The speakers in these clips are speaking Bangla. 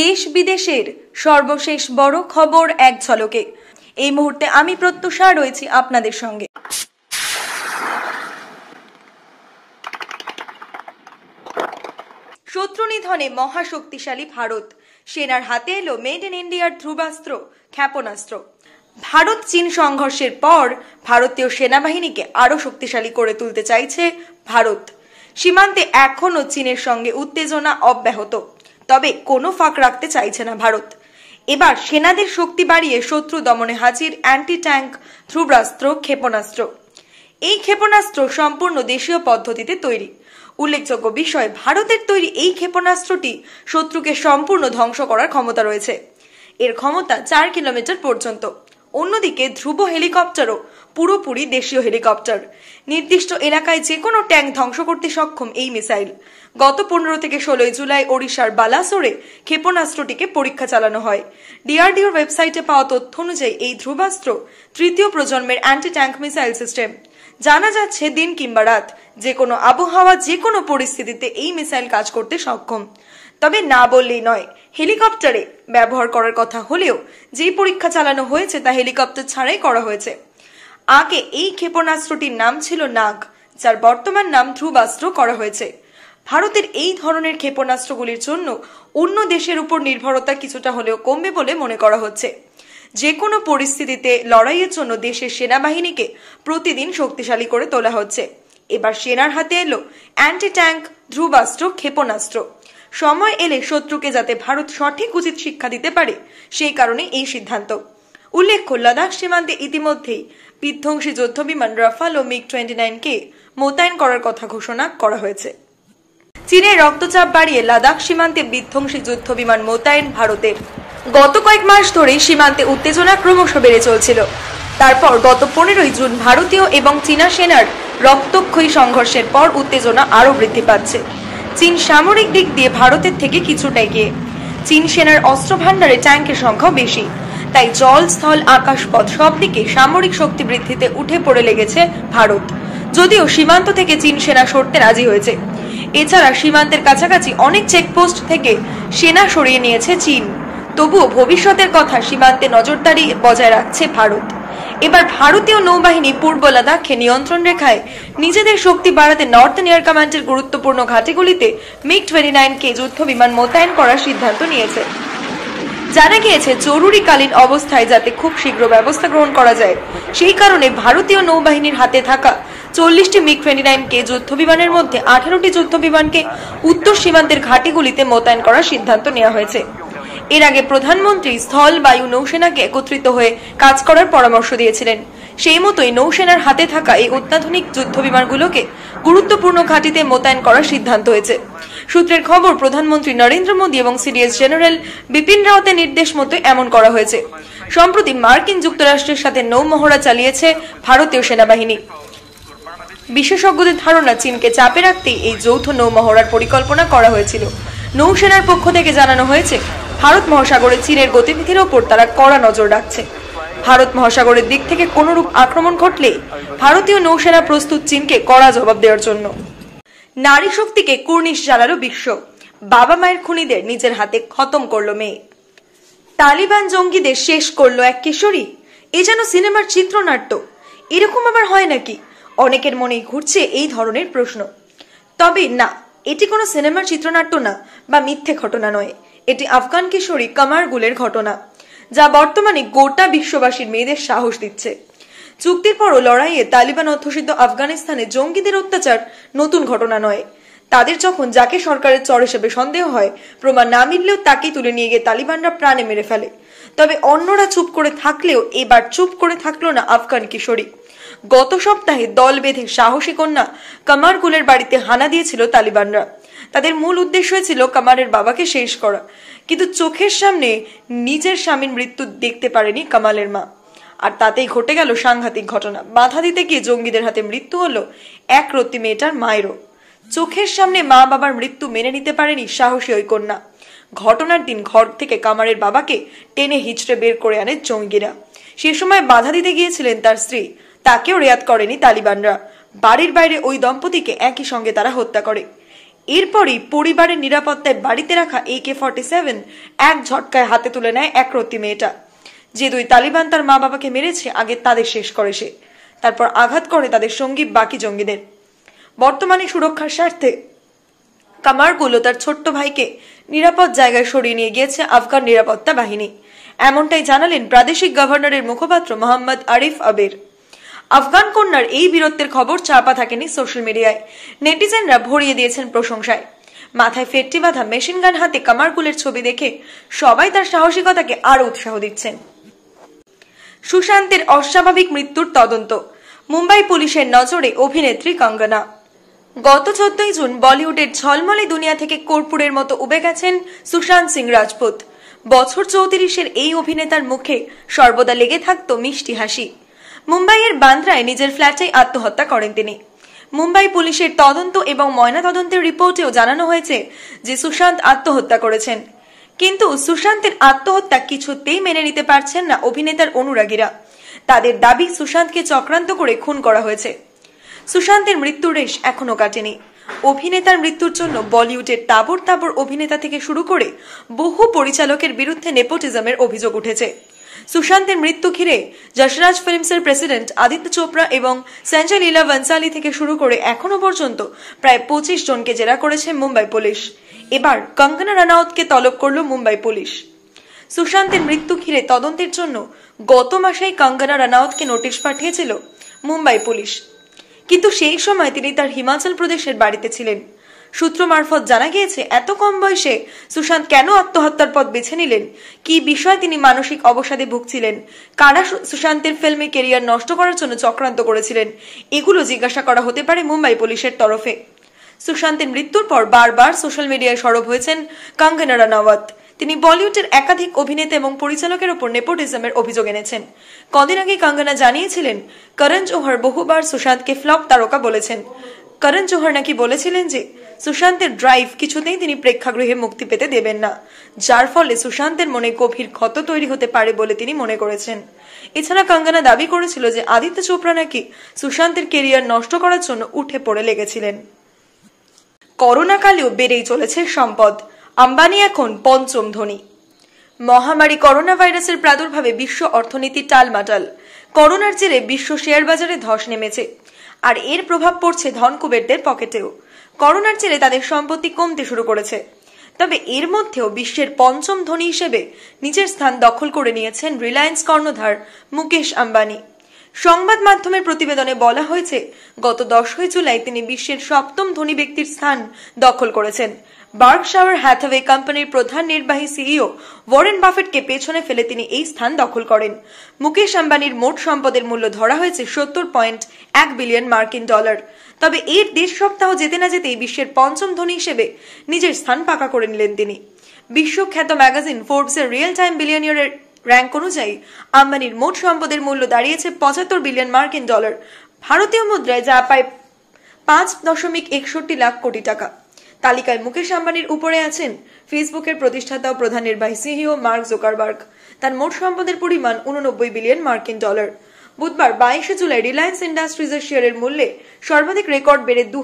দেশ বিদেশের সর্বশেষ বড় খবর এক ঝলকে এই মুহূর্তে আমি প্রত্যুষা রয়েছি আপনাদের সঙ্গে শত্রু নিধনে মহাশক্তিশালী ভারত সেনার হাতে এলো মেড ইন ইন্ডিয়ার ধ্রুবাস্ত্র ক্ষেপণাস্ত্র ভারত চীন সংঘর্ষের পর ভারতীয় সেনাবাহিনীকে আরও শক্তিশালী করে তুলতে চাইছে ভারত সীমান্তে এখনও চীনের সঙ্গে উত্তেজনা অব্যাহত তবে কোনো ফাঁক রাখতে চাইছে না ভারত এবার সেনাদের শক্তি বাড়িয়ে শত্রু দমনে হাজির অ্যান্টি ট্যাঙ্ক ধ্রুবরাস্ত্র ক্ষেপণাস্ত্র এই ক্ষেপণাস্ত্র সম্পূর্ণ দেশীয় পদ্ধতিতে তৈরি উল্লেখযোগ্য বিষয় ভারতের তৈরি এই ক্ষেপণাস্ত্রটি শত্রুকে সম্পূর্ণ ধ্বংস করার ক্ষমতা রয়েছে এর ক্ষমতা চার কিলোমিটার পর্যন্ত অন্যদিকে ধ্রুব হেলিকপ্টারও পুরোপুরি দেশীয় হেলিকপ্টার নির্দিষ্ট এলাকায় যে কোনো ট্যাঙ্ক ধ্বংস করতে সক্ষম এই মিসাইল গত পনেরো থেকে ষোলোই জুলাই ওড়িশার বালাসোরে ক্ষেপণাস্ত্রটিকে পরীক্ষা চালানো হয় ডিআরডিওর ওয়েবসাইটে পাওয়া তথ্য অনুযায়ী এই ধ্রুবাস্ত্র তৃতীয় প্রজন্মের অ্যান্টি ট্যাঙ্ক মিসাইল সিস্টেম জানা যাচ্ছে দিন কিংবা রাত যে কোনো আবহাওয়া যে কোনো পরিস্থিতিতে এই মিসাইল কাজ করতে সক্ষম তবে না বললেই নয় হেলিকপ্টারে ব্যবহার করার কথা হলেও যেই পরীক্ষা চালানো হয়েছে তা হেলিকপ্টার ছাড়াই করা হয়েছে আগে এই ক্ষেপণাস্ত্রটির নাম ছিল নাগ যার বর্তমান নাম ধ্রুবাস্ত্র করা হয়েছে ভারতের এই ধরনের ক্ষেপণাস্ত্রগুলির জন্য অন্য দেশের উপর নির্ভরতা কিছুটা হলেও কমবে বলে মনে করা হচ্ছে যে কোনো পরিস্থিতিতে লড়াইয়ের জন্য দেশের সেনাবাহিনীকে প্রতিদিন শক্তিশালী করে তোলা হচ্ছে এবার সেনার হাতে এলো অ্যান্টি ট্যাঙ্ক ধ্রুবাস্ত্র ক্ষেপণাস্ত্র সময় এলে শত্রুকে যাতে ভারত সঠিক উচিত শিক্ষা দিতে পারে সেই কারণে এই সিদ্ধান্ত উল্লেখ্য লাদাখ সীমান্তে ইতিমধ্যেই বিধ্বংসী যুদ্ধ বিমান রাফাল ও মিগ টোয়েন্টি নাইনকে মোতায়েন করার কথা ঘোষণা করা হয়েছে চীনের রক্তচাপ বাড়িয়ে লাদাখ সীমান্তে বিধ্বংসী যুদ্ধ বিমান মোতায়েন ভারতের গত কয়েক মাস ধরেই সীমান্তে উত্তেজনা ক্রমশ বেড়ে চলছিল তারপর গত পনেরোই জুন ভারতীয় এবং চীনা সেনার রক্তক্ষয়ী সংঘর্ষের পর উত্তেজনা আরও বৃদ্ধি পাচ্ছে চীন সামরিক দিক দিয়ে ভারতের থেকে কিছুটা এগিয়ে চীন সেনার অস্ত্র ভাণ্ডারে ট্যাঙ্কের সংখ্যা বেশি তাই জল স্থল আকাশপথ সব দিকে সামরিক শক্তি বৃদ্ধিতে উঠে পড়ে লেগেছে ভারত যদিও সীমান্ত থেকে চীন সেনা সরতে রাজি হয়েছে এছাড়া সীমান্তের কাছাকাছি অনেক চেকপোস্ট থেকে সেনা সরিয়ে নিয়েছে চীন তবুও ভবিষ্যতের কথা সীমান্তে নজরদারি বজায় রাখছে ভারত এবার ভারতীয় নৌবাহিনী পূর্ব লাদাখে নিয়ন্ত্রণ রেখায় নিজেদের শক্তি বাড়াতে নর্থন এয়ার কমান্ডের গুরুত্বপূর্ণ ঘাটিগুলিতে মিগ টোয়েন্টি নাইন কে যুদ্ধ বিমান মোতায়েন করার সিদ্ধান্ত নিয়েছে জানা গিয়েছে জরুরিকালীন অবস্থায় যাতে খুব শীঘ্র ব্যবস্থা গ্রহণ করা যায় সেই কারণে ভারতীয় নৌবাহিনীর হাতে থাকা চল্লিশটি মিগ টোয়েন্টি নাইনকে যুদ্ধ বিমানের মধ্যে আঠারোটি যুদ্ধ বিমানকে উত্তর সীমান্তের ঘাটিগুলিতে মোতায়েন করার সিদ্ধান্ত নেওয়া হয়েছে এর আগে প্রধানমন্ত্রী স্থল বায়ু নৌসেনাকে একত্রিত হয়ে কাজ করার পরামর্শ দিয়েছিলেন সেই মতোই নৌসেনার হাতে থাকা এই অত্যাধুনিক যুদ্ধ বিমানগুলোকে গুরুত্বপূর্ণ ঘাঁটিতে মোতায়েন করার সিদ্ধান্ত হয়েছে সূত্রের খবর প্রধানমন্ত্রী নরেন্দ্র মোদী এবং সিডিএস জেনারেল বিপিন রাওয়াতের নির্দেশ মতো এমন করা হয়েছে সম্প্রতি মার্কিন যুক্তরাষ্ট্রের সাথে নৌমহড়া চালিয়েছে ভারতীয় সেনাবাহিনী বিশেষজ্ঞদের ধারণা চীনকে চাপে রাখতেই এই যৌথ নৌমহড়ার পরিকল্পনা করা হয়েছিল নৌসেনার পক্ষ থেকে জানানো হয়েছে ভারত মহাসাগরে চীনের গতিবিধির ওপর তারা কড়া নজর রাখছে ভারত মহাসাগরের দিক থেকে কোনরূপ আক্রমণ ঘটলে ভারতীয় নৌসেনা প্রস্তুত চীনকে কড়া জবাব দেওয়ার জন্য নারী শক্তিকে কুর্নিশ জ্বালালো বিশ্ব বাবা মায়ের খুনিদের নিজের হাতে খতম করল মেয়ে তালিবান জঙ্গিদের শেষ করলো এক কিশোরী এ যেন সিনেমার চিত্রনাট্য এরকম আবার হয় নাকি অনেকের মনেই ঘুরছে এই ধরনের প্রশ্ন তবে না এটি কোনো সিনেমার চিত্রনাট্য না বা মিথ্যে ঘটনা নয় এটি আফগান কিশোরী কামার গুলের ঘটনা যা বর্তমানে গোটা বিশ্ববাসীর মেয়েদের সাহস দিচ্ছে চুক্তির পরও লড়াইয়ে তালিবান অধ্যুষিত আফগানিস্তানে জঙ্গিদের অত্যাচার নতুন ঘটনা নয় তাদের যখন যাকে সরকারের চর হিসেবে সন্দেহ হয় প্রমাণ না মিললেও তাকে তুলে নিয়ে গিয়ে তালিবানরা প্রাণে মেরে ফেলে তবে অন্যরা চুপ করে থাকলেও এবার চুপ করে থাকলো না আফগান কিশোরী গত সপ্তাহে দল বেঁধে সাহসী কন্যা কামার গুলের বাড়িতে হানা দিয়েছিল তালিবানরা তাদের মূল উদ্দেশ্য ছিল কামারের বাবাকে শেষ করা কিন্তু চোখের সামনে নিজের স্বামীর মৃত্যু দেখতে পারেনি কামালের মা আর তাতেই ঘটে গেল সাংঘাতিক ঘটনা বাধা দিতে গিয়ে জঙ্গিদের হাতে মৃত্যু হলো এক রত্তি মেয়েটার মায়েরও চোখের সামনে মা বাবার মৃত্যু মেনে নিতে পারেনি সাহসী ওই কন্যা ঘটনার দিন ঘর থেকে কামারের বাবাকে টেনে হিচড়ে বের করে আনে জঙ্গিরা সে সময় বাধা দিতে গিয়েছিলেন তার স্ত্রী তাকেও রেয়াত করেনি তালিবানরা বাড়ির বাইরে ওই দম্পতিকে একই সঙ্গে তারা হত্যা করে এরপরই পরিবারের নিরাপত্তায় বাড়িতে রাখা এ কে ফর্টি সেভেন এক ঝটকায় হাতে তুলে নেয় একরত্তি মেয়েটা যে দুই তালিবান তার মা বাবাকে মেরেছে আগে তাদের শেষ করে সে তারপর আঘাত করে তাদের সঙ্গী বাকি জঙ্গিদের বর্তমানে সুরক্ষার স্বার্থে কামারগুলো তার ছোট্ট ভাইকে নিরাপদ জায়গায় সরিয়ে নিয়ে গিয়েছে আফগান নিরাপত্তা বাহিনী এমনটাই জানালেন প্রাদেশিক গভর্নরের মুখপাত্র মোহাম্মদ আরিফ আবির আফগান কন্যার এই বীরত্বের খবর চাপা থাকেনি সোশ্যাল মিডিয়ায় নেটিজেনরা ভরিয়ে দিয়েছেন প্রশংসায় মাথায় ফেটটি বাঁধা মেশিন গান হাতে কামারকুলের ছবি দেখে সবাই তার সাহসিকতাকে আরও উৎসাহ দিচ্ছেন সুশান্তের অস্বাভাবিক মৃত্যুর তদন্ত মুম্বাই পুলিশের নজরে অভিনেত্রী কঙ্গনা গত চোদ্দই জুন বলিউডের ঝলমলে দুনিয়া থেকে কর্পূরের মতো উবে গেছেন সুশান্ত সিং রাজপুত বছর চৌত্রিশের এই অভিনেতার মুখে সর্বদা লেগে থাকত মিষ্টি হাসি মুম্বাইয়ের বান্দ্রায় নিজের ফ্ল্যাটেই আত্মহত্যা করেন তিনি মুম্বাই পুলিশের তদন্ত এবং ময়নাতদন্তের রিপোর্টেও জানানো হয়েছে যে সুশান্ত আত্মহত্যা করেছেন কিন্তু সুশান্তের আত্মহত্যা কিছুতেই মেনে নিতে পারছেন না অভিনেতার অনুরাগীরা তাদের দাবি সুশান্তকে চক্রান্ত করে খুন করা হয়েছে সুশান্তের মৃত্যু রেশ এখনো কাটেনি অভিনেতার মৃত্যুর জন্য বলিউডের তাবর তাবর অভিনেতা থেকে শুরু করে বহু পরিচালকের বিরুদ্ধে নেপোটিজমের অভিযোগ উঠেছে সুশান্তের মৃত্যু ঘিরে যশরাজ ফিল্মসের প্রেসিডেন্ট আদিত্য চোপড়া এবং সঞ্জয় লীলা বনসালি থেকে শুরু করে এখনও পর্যন্ত প্রায় পঁচিশ জনকে জেরা করেছে মুম্বাই পুলিশ এবার কঙ্গনা রানাউতকে তলব করল মুম্বাই পুলিশ সুশান্তের মৃত্যু ঘিরে তদন্তের জন্য গত মাসেই কঙ্গনা রানাউতকে নোটিশ পাঠিয়েছিল মুম্বাই পুলিশ কিন্তু সেই সময় তিনি তার হিমাচল প্রদেশের বাড়িতে ছিলেন সূত্র মারফত জানা গিয়েছে এত কম বয়সে সুশান্ত কেন আত্মহত্যার পথ বেছে নিলেন কি বিষয়ে তিনি মানসিক অবসাদে ভুগছিলেন কারা সুশান্তের ফিল্মে কেরিয়ার নষ্ট করার জন্য চক্রান্ত করেছিলেন এগুলো জিজ্ঞাসা করা হতে পারে মুম্বাই পুলিশের তরফে সুশান্তের মৃত্যুর পর বারবার সোশ্যাল মিডিয়ায় সরব হয়েছেন কাঙ্গনা রানাওয়াত তিনি বলিউডের একাধিক অভিনেতা এবং পরিচালকের ওপর নেপোটিজমের অভিযোগ এনেছেন কদিন আগে কঙ্গনা জানিয়েছিলেন করণ জোহর বহুবার সুশান্তকে ফ্লপ তারকা বলেছেন করণ জোহর নাকি বলেছিলেন যে সুশান্তের ড্রাইভ কিছুতেই তিনি প্রেক্ষাগৃহে মুক্তি পেতে দেবেন না যার ফলে সুশান্তের মনে গভীর ক্ষত তৈরি হতে পারে বলে তিনি মনে করেছেন এছাড়া কঙ্গনা দাবি করেছিল যে আদিত্য চোপড়া নাকি সুশান্তের কেরিয়ার নষ্ট করার জন্য উঠে পড়ে লেগেছিলেন করোনাকালেও বেড়েই চলেছে সম্পদ আম্বানি এখন পঞ্চম ধনী মহামারী করোনা ভাইরাসের প্রাদুর্ভাবে বিশ্ব অর্থনীতি টালমাটাল করোনার জেরে বিশ্ব শেয়ার বাজারে ধস নেমেছে আর এর প্রভাব পড়ছে ধন কুবেরদের পকেটেও করোনার জেরে তাদের সম্পত্তি কমতে শুরু করেছে তবে এর মধ্যেও বিশ্বের পঞ্চম ধনী হিসেবে নিজের স্থান দখল করে নিয়েছেন রিলায়েন্স কর্ণধার মুকেশ আম্বানি সংবাদ মাধ্যমের প্রতিবেদনে বলা হয়েছে গত দশই জুলাই তিনি বিশ্বের সপ্তম ধনী ব্যক্তির স্থান দখল করেছেন বার্কশাওয়ার হ্যাথাওয়ে কোম্পানির প্রধান নির্বাহী সিইও ওয়ারেন বাফেটকে পেছনে ফেলে তিনি এই স্থান দখল করেন মুকেশ আম্বানির মোট সম্পদের মূল্য ধরা হয়েছে সত্তর পয়েন্ট এক বিলিয়ন মার্কিন ডলার তবে এর দেশ সপ্তাহ যেতে না যেতেই বিশ্বের পঞ্চম ধনী হিসেবে নিজের স্থান পাকা করে নিলেন তিনি বিশ্বখ্যাত ম্যাগাজিন ফোর্বসের রিয়েল টাইম বিলিয়নিয়রের র্যাঙ্ক অনুযায়ী আম্বানির মোট সম্পদের মূল্য দাঁড়িয়েছে পঁচাত্তর বিলিয়ন মার্কিন ডলার ভারতীয় মুদ্রায় যা পায় পাঁচ দশমিক একষট্টি লাখ কোটি টাকা তালিকায় মুকেশ আম্বানির উপরে আছেন ফেসবুকের প্রতিষ্ঠাতা ও প্রধান নির্বাহী সিইও মার্ক জোকারবার্গ তার মোট সম্পদের পরিমাণ উননব্বই বিলিয়ন মার্কিন ডলার বুধবার বাইশে জুলাই রিলায়েন্স ইন্ডাস্ট্রিজের শেয়ারের মূল্যে সর্বাধিক রেকর্ড বেড়ে দু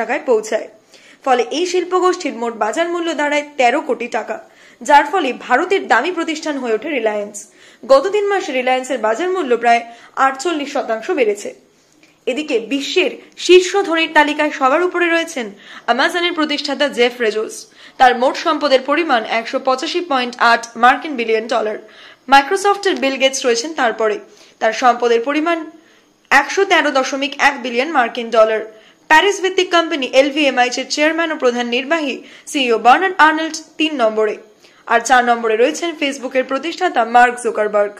টাকায় পৌঁছায় ফলে এই শিল্পগোষ্ঠীর মোট বাজার মূল্য দাঁড়ায় তেরো কোটি টাকা যার ফলে ভারতের দামি প্রতিষ্ঠান হয়ে ওঠে রিলায়েন্স গত তিন মাসে রিলায়েন্সের বাজার মূল্য প্রায় আটচল্লিশ শতাংশ বেড়েছে এদিকে বিশ্বের শীর্ষ ধনীর তালিকায় সবার উপরে রয়েছেন আমাজনের প্রতিষ্ঠাতা জেফ রেজোস তার মোট সম্পদের পরিমাণ একশো পঁচাশি পয়েন্ট আট মার্কিন বিলিয়ন ডলার মাইক্রোসফটের বিল গেটস রয়েছেন তারপরে তার সম্পদের পরিমাণ একশো তেরো দশমিক এক বিলিয়ন মার্কিন ডলার প্যারিস ভিত্তিক কোম্পানি এলভিএমআইচ এর চেয়ারম্যান ও প্রধান নির্বাহী সিইও বার্নার্ড আর্নল্ড তিন নম্বরে আর চার নম্বরে রয়েছেন ফেসবুকের প্রতিষ্ঠাতা মার্ক জোকারবার্গ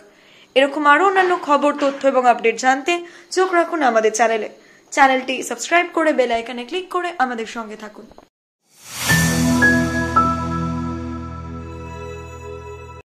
এরকম আরও অন্যান্য খবর তথ্য এবং আপডেট জানতে চোখ রাখুন আমাদের চ্যানেলে চ্যানেলটি সাবস্ক্রাইব করে বেল আইকনে ক্লিক করে আমাদের সঙ্গে থাকুন